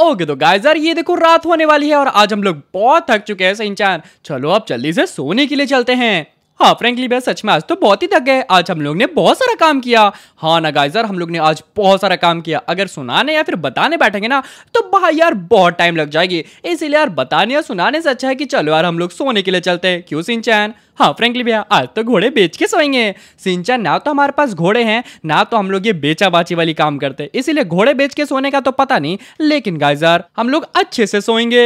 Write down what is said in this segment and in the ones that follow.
Okay तो guys यार ये देखो रात होने वाली है और आज हम लोग बहुत थक चुके हैं सिंचान चलो अब जल्दी से सोने के लिए चलते हैं हाँ फ्रेंकली भाई सच में आज तो बहुत ही थक गए आज हम लोग ने बहुत सारा काम किया हाँ ना गाइजर हम लोग ने आज बहुत सारा काम किया अगर सुनाने या फिर बताने बैठेंगे ना तो भाई यार बहुत टाइम लग जाएगी इसीलिए यार बताने या सुनाने से अच्छा है कि चलो यार हम लोग सोने के लिए चलते हैं क्यों सिंचैन हाँ फ्रेंकली भैया आज तो घोड़े बेच के सोएंगे सिंचन ना तो हमारे पास घोड़े हैं ना तो हम लोग ये बेचा बाची वाली काम करते इसीलिए घोड़े बेच के सोने का तो पता नहीं लेकिन गाइजर हम लोग अच्छे से सोएंगे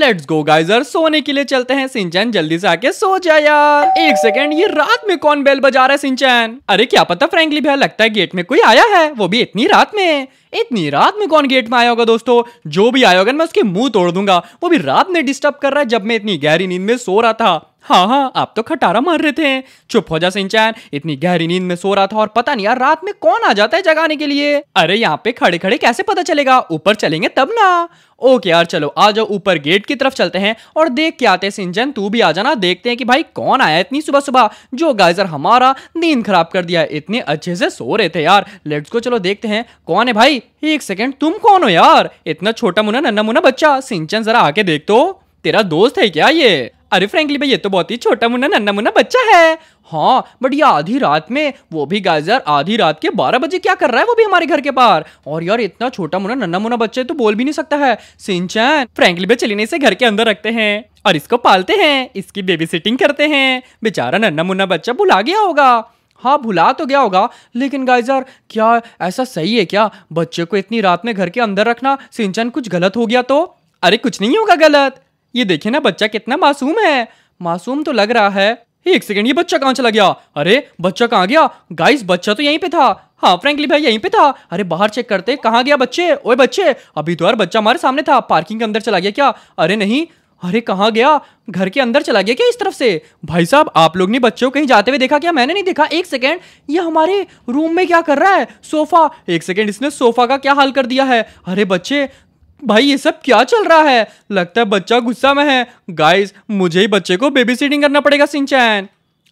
लेट्स गो गाइजर सोने के लिए चलते हैं सिंचन जल्दी से आके सो जा यार एक सेकेंड ये रात में कौन बेल बजा रहा है सिंचन अरे क्या पता फ्रेंकली भैया लगता है गेट में कोई आया है वो भी इतनी रात में इतनी रात में कौन गेट में आया होगा दोस्तों जो भी आया होगा मैं उसके मुंह तोड़ दूंगा वो भी रात में डिस्टर्ब कर रहा है जब मैं इतनी गहरी नींद में सो रहा था हाँ हाँ आप तो खटारा मार रहे थे चुप हो जा सिंचैन इतनी गहरी नींद में सो रहा था और पता नहीं यार रात में कौन आ जाता है जगाने के लिए अरे यहाँ पे खड़े खड़े कैसे पता चलेगा ऊपर चलेंगे तब ना ओके यार चलो आ जाओ ऊपर गेट की तरफ चलते हैं और देख के आते हैं सिंचन तू भी आ जाना देखते हैं कि भाई कौन आया इतनी सुबह सुबह जो गाइजर हमारा नींद खराब कर दिया इतने अच्छे से सो रहे थे यार लेट्स को चलो देखते हैं कौन है भाई एक सेकेंड तुम कौन हो यार इतना छोटा मुना नन्ना मुना बच्चा सिंचन जरा आके देख तो तेरा दोस्त है क्या ये अरे फ्रेंकली भाई ये तो बहुत ही छोटा मुन्ना नन्ना मुन्ना बच्चा है हाँ बट ये आधी रात में वो भी गाइस यार आधी रात के बारह बजे क्या कर रहा है वो भी हमारे घर के बाहर और यार इतना छोटा मुन्ना नन्ना मुन्ना बच्चा है तो बोल भी नहीं सकता है सिंचन फ्रेंकली भाई चलिए इसे घर के अंदर रखते हैं और इसको पालते हैं इसकी बेबी सिटिंग करते हैं बेचारा नन्ना मुन्ना बच्चा भुला गया होगा हाँ भुला तो गया होगा लेकिन गाइज यार क्या ऐसा सही है क्या बच्चे को इतनी रात में घर के अंदर रखना सिंचन कुछ गलत हो गया तो अरे कुछ नहीं होगा गलत ये देखिए ना बच्चा कितना मासूम है मासूम तो लग रहा है एक सेकेंड ये बच्चा कहाँ चला गया अरे बच्चा कहाँ गया गाइस बच्चा तो यहीं पे था हाँ फ्रेंकली भाई यहीं पे था अरे बाहर चेक करते कहाँ गया बच्चे ओए बच्चे अभी तो यार बच्चा हमारे सामने था पार्किंग के अंदर चला गया क्या अरे नहीं अरे कहाँ गया घर के अंदर चला गया क्या इस तरफ से भाई साहब आप लोग ने बच्चों को कहीं जाते हुए देखा क्या मैंने नहीं देखा एक सेकेंड ये हमारे रूम में क्या कर रहा है सोफा एक सेकेंड इसने सोफा का क्या हाल कर दिया है अरे बच्चे भाई ये सब क्या चल रहा है लगता है बच्चा गुस्सा में है गाइस मुझे ही बच्चे को बेबी सीटिंग करना पड़ेगा सिंचैन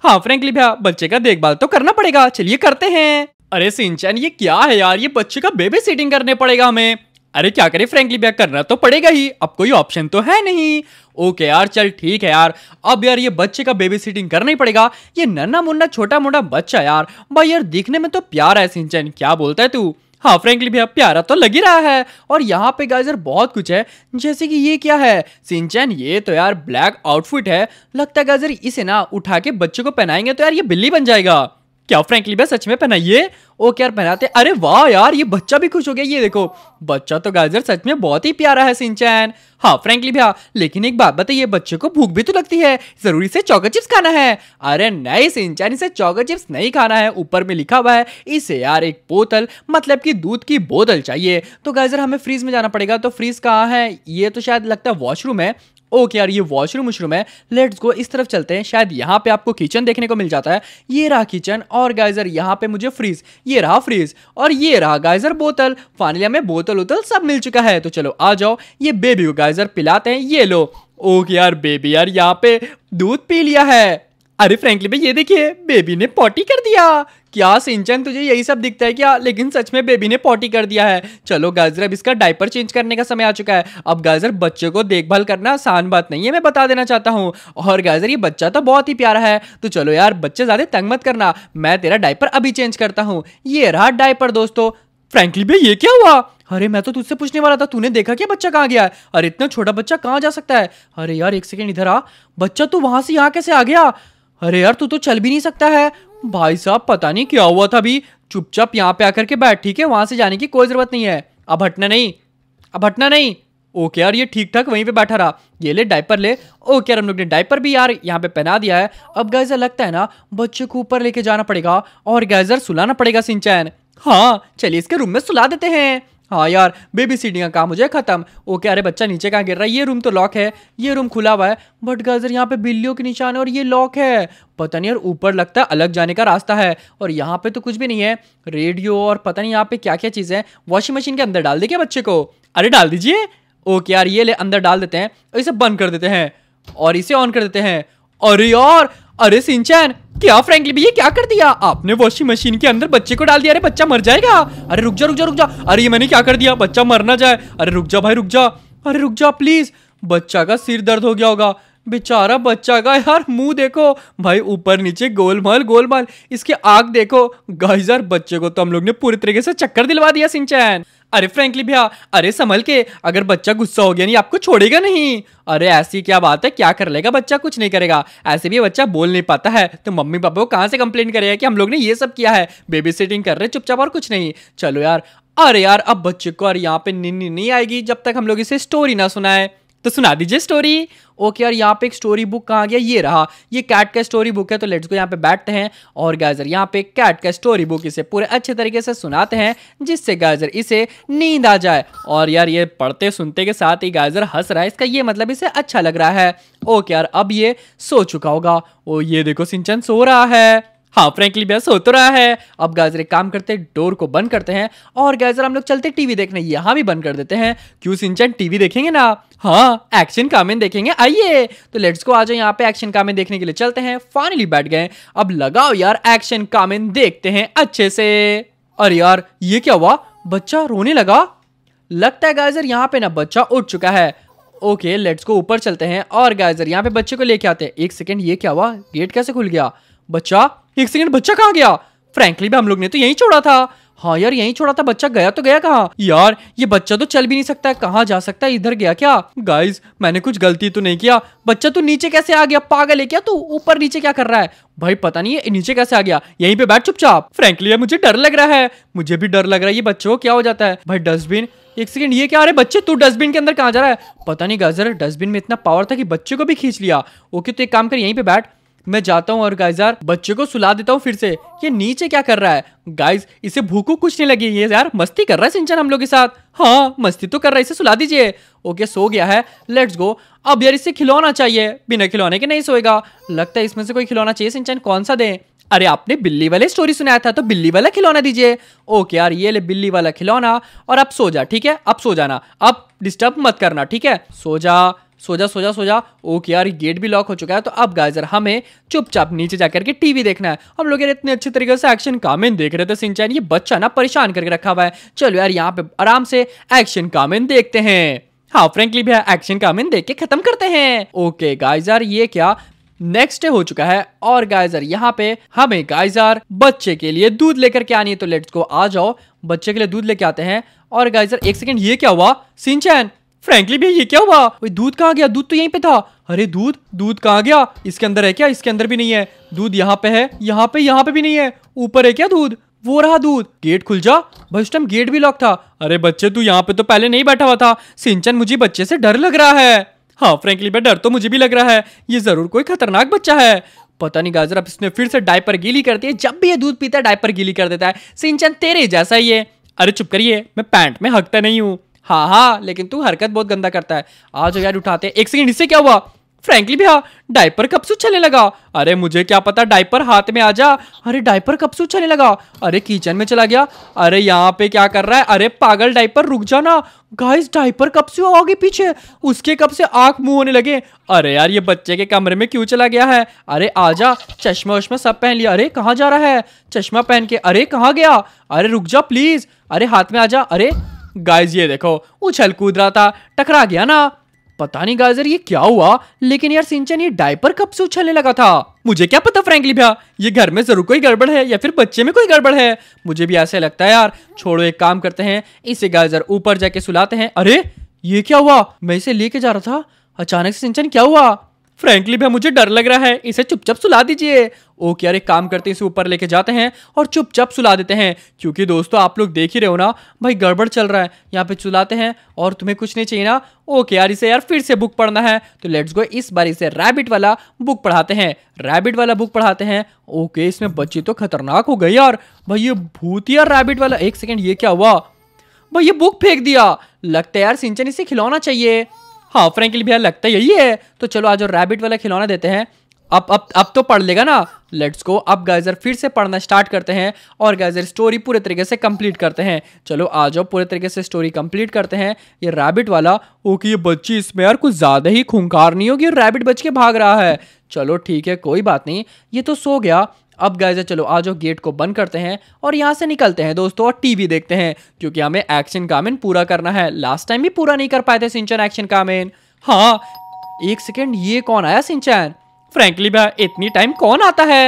हाँ फ्रेंकली भैया बच्चे का देखभाल तो करना पड़ेगा चलिए करते हैं अरे सिंचैन ये क्या है यार ये बच्चे का बेबी सीटिंग करने पड़ेगा हमें अरे क्या करें फ्रेंकली भैया करना तो पड़ेगा ही अब कोई ऑप्शन तो है नहीं ओके यार चल ठीक है यार अब यार ये बच्चे का बेबी सीटिंग करना ही पड़ेगा ये नन्ना मुन्ना छोटा मोटा बच्चा यार भाई यार दिखने में तो प्यार है सिंचैन क्या बोलता है तू हाँ फ्रेंकली भैया प्यारा तो लग ही रहा है और यहाँ पे गाइजर बहुत कुछ है जैसे कि ये क्या है सिंचन ये तो यार ब्लैक आउटफिट है लगता है गाइजर इसे ना उठा के बच्चों को पहनाएंगे तो यार ये बिल्ली बन जाएगा क्या फ्रेंकली भैया सच में पहनाइए ओके यार पहनाते अरे वाह यार ये बच्चा भी खुश हो गया ये देखो बच्चा तो गाजर सच में बहुत ही प्यारा है सिंचैन हाँ फ्रेंकली भैया हाँ, लेकिन एक बात बताइए बच्चे को भूख भी तो लगती है जरूरी से चौको चिप्स खाना है अरे नहीं सिंचैन इसे चौको चिप्स नहीं खाना है ऊपर में लिखा हुआ है इसे यार एक बोतल मतलब की दूध की बोतल चाहिए तो गाजर हमें फ्रीज में जाना पड़ेगा तो फ्रीज कहाँ है ये तो शायद लगता है वॉशरूम है ओके okay, यार ये वॉशरूम वॉशरूम है लेट्स गो इस तरफ चलते हैं शायद यहाँ पे आपको किचन देखने को मिल जाता है ये रहा किचन और गाइजर यहाँ पे मुझे फ्रीज ये रहा फ्रीज और ये रहा गाइजर बोतल फाइनली हमें बोतल उतल सब मिल चुका है तो चलो आ जाओ ये बेबी को गाइजर पिलाते हैं ये लो ओके यार बेबी यार यहाँ पे दूध पी लिया है अरे फ्रेंकली भाई ये देखिए बेबी ने पॉटी कर दिया क्या सिंचन तुझे यही सब दिखता है क्या लेकिन सच में बेबी ने पॉटी कर दिया है चलो गाजर अब इसका डायपर चेंज करने का समय आ चुका है अब गाजर बच्चे को देखभाल करना आसान बात नहीं है मैं बता देना चाहता हूँ और गाजर ये बच्चा तो बहुत ही प्यारा है तो चलो यार बच्चे ज़्यादा तंग मत करना मैं तेरा डायपर अभी चेंज करता हूँ ये रहा डायपर दोस्तों फ्रेंकली भाई ये क्या हुआ अरे मैं तो तुझसे पूछने वाला था तूने देखा क्या बच्चा कहाँ गया है अरे इतना छोटा बच्चा कहाँ जा सकता है अरे यार एक सेकेंड इधर आ बच्चा तू तो वहां से यहाँ कैसे आ गया अरे यार तू तो चल भी नहीं सकता है भाई साहब पता नहीं क्या हुआ था अभी चुपचाप यहाँ पे आकर के बैठ ठीक है वहां से जाने की कोई ज़रूरत नहीं है अब हटना नहीं अब हटना नहीं ओके यार ये ठीक ठाक वहीं पे बैठा रहा ये ले डायपर ले ओके यार हम लोग ने डायपर भी यार यहाँ पे पहना दिया है अब गैजर लगता है ना बच्चे को ऊपर लेके जाना पड़ेगा और गैजर सुलाना पड़ेगा सिंचैन हाँ चलिए इसके रूम में सुला देते हैं हाँ यार बेबी सीटिंग का काम हो जाए खत्म ओके अरे बच्चा नीचे कहाँ गिर रहा है ये रूम तो लॉक है ये रूम खुला हुआ है बट गजर यहाँ पे बिल्लियों के निशान है और ये लॉक है पता नहीं यार ऊपर लगता है अलग जाने का रास्ता है और यहाँ पे तो कुछ भी नहीं है रेडियो और पता नहीं यहाँ पे क्या क्या चीज़ें वॉशिंग मशीन के अंदर डाल दे क्या बच्चे को अरे डाल दीजिए ओके यार ये ले अंदर डाल देते हैं और इसे बंद कर देते हैं और इसे ऑन कर देते हैं अरे यार अरे सिंचन क्या फ्रेंकली भैया क्या कर दिया आपने वॉशिंग मशीन के अंदर बच्चे को डाल दिया अरे बच्चा मर जाएगा अरे रुक जा रुक जा रुक जा अरे ये मैंने क्या कर दिया बच्चा मर ना जाए अरे रुक जा भाई रुक जा अरे रुक जा प्लीज बच्चा का सिर दर्द हो गया होगा बेचारा बच्चा का यार मुंह देखो भाई ऊपर नीचे गोलमाल गोलमाल इसके आग देखो गाइस यार बच्चे को तो हम लोग ने पूरी तरीके से चक्कर दिलवा दिया सिंचैन अरे फ्रेंकली भैया अरे संभल के अगर बच्चा गुस्सा हो गया नहीं आपको छोड़ेगा नहीं अरे ऐसी क्या बात है क्या कर लेगा बच्चा कुछ नहीं करेगा ऐसे भी बच्चा बोल नहीं पाता है तो मम्मी पापा को कहाँ से कंप्लेन करेगा कि हम लोग ने ये सब किया है बेबी सिटिंग कर रहे चुपचाप और कुछ नहीं चलो यार अरे यार अब बच्चे को अरे यहाँ पे नींद नहीं आएगी जब तक हम लोग इसे स्टोरी ना सुनाए तो सुना दीजिए स्टोरी ओके और यहाँ पे एक स्टोरी बुक कहाँ गया ये रहा ये कैट का स्टोरी बुक है तो लेट्स को यहाँ पे बैठते हैं और गाजर यहाँ पे कैट का स्टोरी बुक इसे पूरे अच्छे तरीके से सुनाते हैं जिससे गाजर इसे नींद आ जाए और यार ये पढ़ते सुनते के साथ ही गाजर हंस रहा है इसका ये मतलब इसे अच्छा लग रहा है ओके यार अब ये सो चुका होगा ओ ये देखो सिंचन सो रहा है हाँ फ्रेंकली बस हो तो रहा है अब गाजर एक काम करते हैं डोर को बंद करते हैं और गाजर हम लोग चलते टीवी देखने यहाँ भी बंद कर देते हैं क्यों सिंचन टीवी देखेंगे ना हाँ एक्शन कामेन देखेंगे आइए तो लेट्स को आ जाओ यहाँ पे एक्शन कामेन देखने के लिए चलते हैं फाइनली बैठ गए अब लगाओ यार एक्शन कामेन देखते हैं अच्छे से अरे यार ये क्या हुआ बच्चा रोने लगा लगता है गाजर यहाँ पे ना बच्चा उठ चुका है ओके लेट्स को ऊपर चलते हैं और गाजर यहाँ पे बच्चे को लेके आते हैं एक सेकेंड ये क्या हुआ गेट कैसे खुल गया बच्चा एक सेकंड बच्चा कहाँ गया फ्रेंकली भी हम लोग ने तो यही छोड़ा था हाँ यार यहीं छोड़ा था बच्चा गया तो गया कहा यार ये बच्चा तो चल भी नहीं सकता है कहाँ जा सकता है इधर गया क्या गाइज मैंने कुछ गलती तो नहीं किया बच्चा तो नीचे कैसे आ गया पागल है क्या तू तो ऊपर नीचे क्या कर रहा है भाई पता नहीं है नीचे कैसे आ गया यहीं पे बैठ चुपचाप फ्रेंकली मुझे डर लग रहा है मुझे भी डर लग रहा है ये बच्चों को क्या हो जाता है भाई डस्टबिन एक सेकंड ये क्या अरे बच्चे तू डस्टबिन के अंदर कहाँ जा रहा है पता नहीं गाजर डस्टबिन में इतना पावर था कि बच्चे को भी खींच लिया ओके तो एक काम कर यहीं पे बैठ मैं जाता हूँ और गाइज यार बच्चे को सुला देता हूँ फिर से ये नीचे क्या कर रहा है गाइज इसे भूखू कुछ नहीं लगी ये यार मस्ती कर रहा है सिंचन हम लोग के साथ हाँ मस्ती तो कर रहा है इसे सुला दीजिए ओके सो गया है लेट्स गो अब यार इसे खिलौना चाहिए बिना खिलौने के नहीं सोएगा लगता है इसमें से कोई खिलौना चाहिए सिंचन कौन सा दे अरे आपने बिल्ली वाले स्टोरी सुनाया था तो बिल्ली वाला खिलौना दीजिए ओके यार ये ले बिल्ली वाला खिलौना और अब सो जा ठीक है अब सो जाना अब डिस्टर्ब मत करना ठीक है सो जा सोजा सोजा सोजा ओके यार गेट भी लॉक हो चुका है तो अब गाइजर हमें चुपचाप नीचे जाकर के टीवी देखना है हम लोग यार इतने अच्छे तरीके से एक्शन कामेन देख रहे थे सिंचैन ये बच्चा ना परेशान करके रखा हुआ है चलो यार यहाँ पे आराम से एक्शन कामेन देखते हैं हाँ फ्रेंकली भी एक्शन कामेन देख के खत्म करते हैं ओके गाइजर ये क्या नेक्स्ट डे हो चुका है और गाइजर यहाँ पे हमें गाइजर बच्चे के लिए दूध लेकर के आनी है तो लेट्स को आ जाओ बच्चे के लिए दूध लेके आते हैं और गाइजर एक सेकेंड ये क्या हुआ सिंचैन फ्रेंकली भैया ये क्या हुआ दूध कहाँ गया दूध तो यहीं पे था अरे दूध दूध कहाँ गया इसके अंदर है क्या इसके अंदर भी नहीं है दूध यहाँ पे है यहाँ पे यहाँ पे भी नहीं है ऊपर है क्या दूध वो रहा दूध गेट खुल जा भाई उस टाइम गेट भी लॉक था अरे बच्चे तू यहाँ पे तो पहले नहीं बैठा हुआ था सिंचन मुझे बच्चे से डर लग रहा है हाँ फ्रेंकली भाई डर तो मुझे भी लग रहा है ये जरूर कोई खतरनाक बच्चा है पता नहीं गाजर अब इसने फिर से डायपर गीली करती है जब भी ये दूध पीता है डायपर गीली कर देता है सिंचन तेरे जैसा ही है अरे चुप करिए मैं पैंट में हकता नहीं हूँ हाँ हाँ लेकिन तू हरकत बहुत गंदा करता है आज यार उठाते एक सेकंड इससे क्या हुआ फ्रेंकली भैया डायपर कब से चलने लगा अरे मुझे क्या पता डायपर हाथ में आ जा अरे डायपर कब से चलने लगा अरे किचन में चला गया अरे यहाँ पे क्या कर रहा है अरे पागल डायपर रुक जा ना गाइस डायपर कब से आओगे पीछे उसके कब से आंख मुंह होने लगे अरे यार ये बच्चे के कमरे में क्यों चला गया है अरे आजा चश्मा उश्मा सब पहन लिया अरे कहाँ जा रहा है चश्मा पहन के अरे कहाँ गया अरे रुक जा प्लीज अरे हाथ में आ जा अरे गाइज ये देखो उछल कूद रहा था टकरा गया ना पता नहीं गाजर ये क्या हुआ लेकिन यार सिंचन ये डायपर कब से उछलने लगा था मुझे क्या पता फ्रेंकली भैया ये घर में जरूर कोई गड़बड़ है या फिर बच्चे में कोई गड़बड़ है मुझे भी ऐसे लगता है यार छोड़ो एक काम करते हैं इसे गाजर ऊपर जाके सुलाते हैं अरे ये क्या हुआ मैं इसे लेके जा रहा था अचानक से सिंचन क्या हुआ फ्रेंकली भैया मुझे डर लग रहा है इसे चुपचाप सुला दीजिए ओके यार एक काम करते हैं इसे ऊपर लेके जाते हैं और चुपचाप सुला देते हैं क्योंकि दोस्तों आप लोग देख ही रहे हो ना भाई गड़बड़ चल रहा है यहाँ पे सुलाते हैं और तुम्हें कुछ नहीं चाहिए ना ओके यार इसे यार फिर से बुक पढ़ना है तो लेट्स गो इस बार इसे रैबिट वाला बुक पढ़ाते हैं रैबिट वाला बुक पढ़ाते हैं ओके इसमें बच्ची तो खतरनाक हो गई यार भाई ये भूतिया रैबिट वाला एक सेकेंड ये क्या हुआ भाई ये बुक फेंक दिया लगता है यार सिंचन इसे खिलौना चाहिए हाँ फ्रेंकली भैया लगता यही है तो चलो आज और रैबिट वाला खिलौना देते हैं अब अब अब तो पढ़ लेगा ना लेट्स गो अब गाइजर फिर से पढ़ना स्टार्ट करते हैं और गाइजर स्टोरी पूरे तरीके से कंप्लीट करते हैं चलो आ जाओ पूरे तरीके से स्टोरी कंप्लीट करते हैं ये रैबिट वाला ओके ये बच्ची इसमें यार कुछ ज़्यादा ही खूंखार नहीं होगी और रैबिट बच के भाग रहा है चलो ठीक है कोई बात नहीं ये तो सो गया अब गाइज तो चलो आज गेट को बंद करते हैं और यहाँ से निकलते हैं दोस्तों और टीवी देखते हैं क्योंकि हमें एक्शन कामेन पूरा करना है लास्ट टाइम भी पूरा नहीं कर पाए थे सिंचन एक्शन कामेन हाँ एक सेकेंड ये कौन आया सिंचन फ्रेंकली भाई इतनी टाइम कौन आता है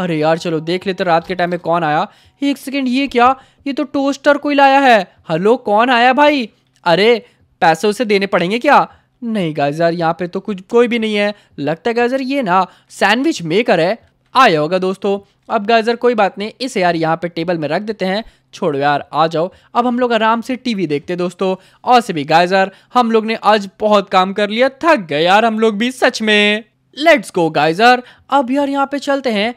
अरे यार चलो देख लेते रात के टाइम में कौन आया एक सेकेंड ये क्या ये तो टोस्टर कोई लाया है हेलो कौन आया भाई अरे पैसे उसे देने पड़ेंगे क्या नहीं गाइजर यहाँ पे तो कुछ कोई भी नहीं है लगता है गाइजर ये ना सैंडविच मेकर है आया हाँ, होगा दोस्तों अब गाइजर कोई बात नहीं इसे यार यहाँ पे टेबल में रख देते हैं छोड़ो यार आ जाओ अब हम लोग आराम से टीवी देखते दोस्तों और से भी गाइजर हम लोग ने आज बहुत काम कर लिया थक गए यार हम लोग भी सच में लेट्स गो गाइजर अब यार यहाँ पे चलते हैं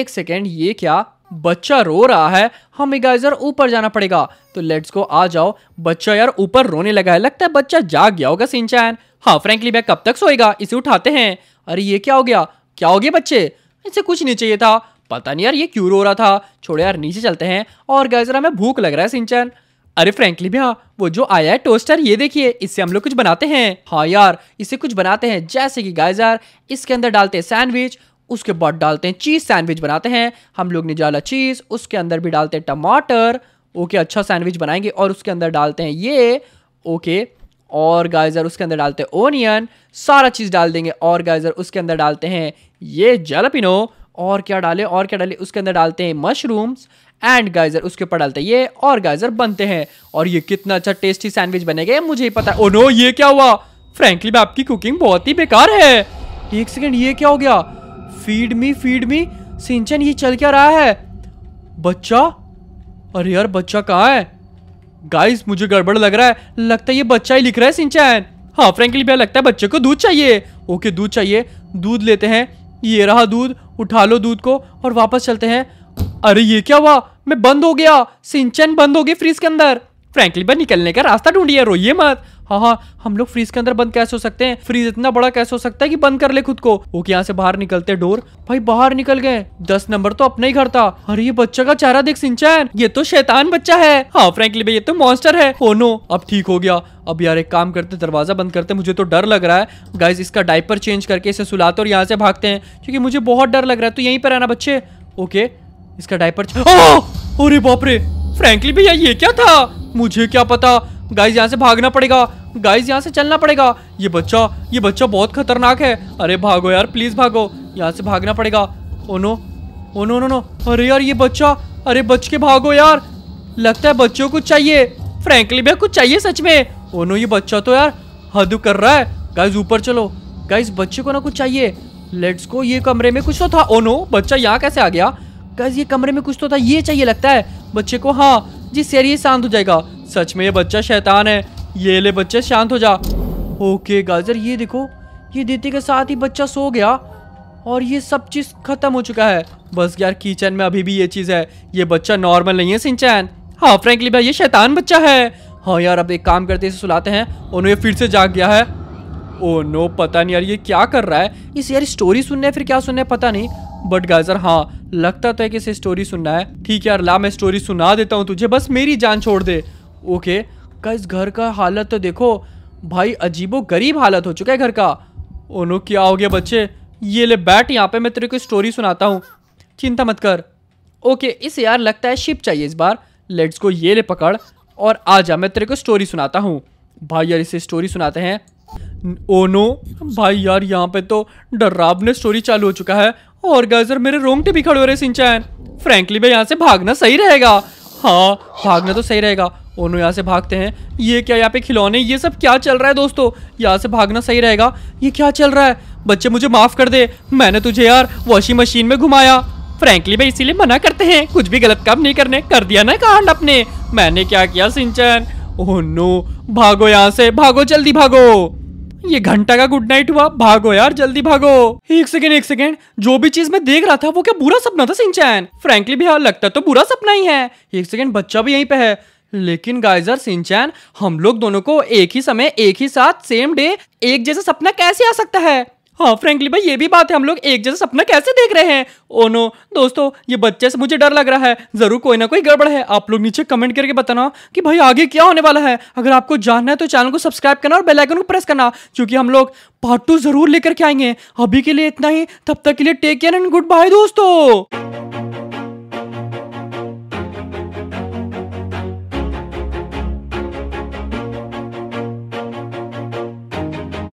एक सेकेंड ये क्या बच्चा रो रहा है हमें गाइजर ऊपर जाना पड़ेगा तो लेट्स गो आ जाओ बच्चा यार ऊपर रोने लगा है लगता है बच्चा जाग गया होगा सिंचैन हाँ फ्रेंकली मैं कब तक सोएगा इसे उठाते हैं अरे ये क्या हो गया क्या हो गया बच्चे इनसे कुछ नहीं चाहिए था पता नहीं यार ये क्यों रो रहा था छोड़ो यार नीचे चलते हैं और गए जरा मैं भूख लग रहा है सिंचन अरे फ्रेंकली भैया वो जो आया है टोस्टर ये देखिए इससे हम लोग कुछ बनाते हैं हाँ यार इसे कुछ बनाते हैं जैसे कि गाय यार इसके अंदर डालते हैं सैंडविच उसके बाद डालते हैं चीज़ सैंडविच बनाते हैं हम लोग ने डाला चीज़ उसके अंदर भी डालते हैं टमाटर ओके अच्छा सैंडविच बनाएंगे और उसके अंदर डालते हैं ये ओके और गाइजर उसके अंदर डालते हैं ओनियन सारा चीज़ डाल देंगे और गाइजर उसके अंदर डालते हैं ये जलपिनो और क्या डाले और क्या डाले उसके अंदर डालते हैं मशरूम्स एंड गाइजर उसके ऊपर डालते हैं ये और गाइजर बनते हैं और ये कितना अच्छा टेस्टी सैंडविच बनेगा ये मुझे ही पता है ओ oh नो ये क्या हुआ फ्रेंकली मैं आपकी कुकिंग बहुत ही बेकार है एक सेकेंड ये क्या हो गया फीड मी फीड मी सिंचन ये चल क्या रहा है बच्चा अरे यार बच्चा कहाँ है गाइस मुझे गड़बड़ लग रहा है लगता है ये बच्चा ही लिख रहा है सिंचैन हाँ फ्रेंकली भैया लगता है बच्चे को दूध चाहिए ओके दूध चाहिए दूध लेते हैं ये रहा दूध उठा लो दूध को और वापस चलते हैं अरे ये क्या हुआ मैं बंद हो गया सिंचैन बंद हो गई फ्रिज के अंदर फ्रेंकली भैया निकलने का रास्ता ढूंढिए रोइए मत हाँ हाँ हम लोग फ्रीज के अंदर बंद कैसे हो सकते हैं फ्रीज इतना बड़ा कैसे हो सकता है कि बंद कर ले खुद को वो यहाँ से बाहर निकलते डोर भाई बाहर निकल गए दस नंबर तो अपना ही घर था अरे ये बच्चा का चेहरा देख सिंचन ये तो शैतान बच्चा है हाँ फ्रेंकली भाई ये तो मॉन्स्टर है ओ oh नो अब ठीक हो गया अब यार एक काम करते दरवाजा बंद करते मुझे तो डर लग रहा है गाइज इसका डायपर चेंज करके इसे सुलाते और यहाँ से भागते हैं क्योंकि मुझे बहुत डर लग रहा है तो यहीं पर रहना बच्चे ओके इसका डायपर oh! अरे बापरे फ्रेंकली भैया ये क्या था मुझे क्या पता गाइज यहाँ से भागना पड़ेगा गाइस यहाँ से चलना पड़ेगा ये बच्चा ये बच्चा बहुत खतरनाक है अरे भागो यार प्लीज भागो यहाँ से भागना पड़ेगा ओनो ओनो नो नो अरे यार ये बच्चा अरे बच के भागो यार लगता है बच्चों को चाहिए फ्रेंकली भैया कुछ चाहिए सच में ओनो oh ये बच्चा तो यार हद कर रहा है गाइज ऊपर चलो गाइज बच्चे को ना कुछ चाहिए लेट्स को ये कमरे में कुछ तो था ओनो oh बच्चा यहाँ कैसे आ गया गाइज ये कमरे में कुछ तो था ये चाहिए लगता है बच्चे को हाँ जी सर ये शांत हो जाएगा सच में ये बच्चा शैतान है ये ले बच्चे शांत हो जा ओके गाजर ये देखो ये देते के साथ ही बच्चा सो गया और ये सब चीज़ खत्म हो चुका है बस यार किचन में अभी भी ये चीज़ है ये बच्चा नॉर्मल नहीं है सिंचैन हाँ फ्रेंकली भाई ये शैतान बच्चा है हाँ यार अब एक काम करते इसे सुलाते हैं और ये फिर से जाग गया है ओ नो पता नहीं यार ये क्या कर रहा है इस यार स्टोरी सुनने फिर क्या सुनने पता नहीं बट गाजर हाँ लगता तो है कि इसे स्टोरी सुनना है ठीक है यार ला मैं स्टोरी सुना देता हूँ तुझे बस मेरी जान छोड़ दे ओके का इस घर का हालत तो देखो भाई अजीबो गरीब हालत हो चुका है घर का ओनो क्या हो गया बच्चे ये ले बैठ यहाँ पे मैं तेरे को स्टोरी सुनाता हूँ चिंता मत कर ओके इस यार लगता है शिप चाहिए इस बार लेट्स को ये ले पकड़ और आ जा मैं तेरे को स्टोरी सुनाता हूँ भाई यार इसे स्टोरी सुनाते हैं ओ नो भाई यार यहाँ पे तो डर्राब ने स्टोरी चालू हो चुका है और गजर मेरे रोंगटे भी खड़े हो रहे सिंचैन फ्रेंकली भाई यहाँ से भागना सही रहेगा हाँ भागना तो सही रहेगा ओनो यहाँ से भागते हैं ये क्या यहाँ पे खिलौने ये सब क्या चल रहा है दोस्तों यहाँ से भागना सही रहेगा ये क्या चल रहा है बच्चे मुझे माफ़ कर दे मैंने तुझे यार वॉशिंग मशीन में घुमाया फ्रेंकली भाई इसीलिए मना करते हैं कुछ भी गलत काम नहीं करने कर दिया ना कांड अपने मैंने क्या किया सिंचन ओह नो भागो यहाँ से भागो जल्दी भागो ये घंटा का गुड नाइट हुआ भागो यार जल्दी भागो एक सेकेंड एक सेकेंड जो भी चीज मैं देख रहा था वो क्या बुरा सपना था सिंचैन फ्रेंकली भी हाँ, लगता तो बुरा सपना ही है एक सेकेंड बच्चा भी यहीं पे है लेकिन गाइजर सिंचैन हम लोग दोनों को एक ही समय एक ही साथ सेम डे एक जैसा सपना कैसे आ सकता है हाँ फ्रेंकली भाई ये भी बात है हम लोग एक जैसा सपना कैसे देख रहे हैं ओ oh नो दोस्तों ये बच्चे से मुझे डर लग रहा है ज़रूर कोई ना कोई गड़बड़ है आप लोग नीचे कमेंट करके बताना कि भाई आगे क्या होने वाला है अगर आपको जानना है तो चैनल को सब्सक्राइब करना और बेल आइकन को प्रेस करना क्योंकि हम लोग पार्ट टू ज़रूर लेकर के आएंगे अभी के लिए इतना ही तब तक के लिए take care and good bye दोस्तों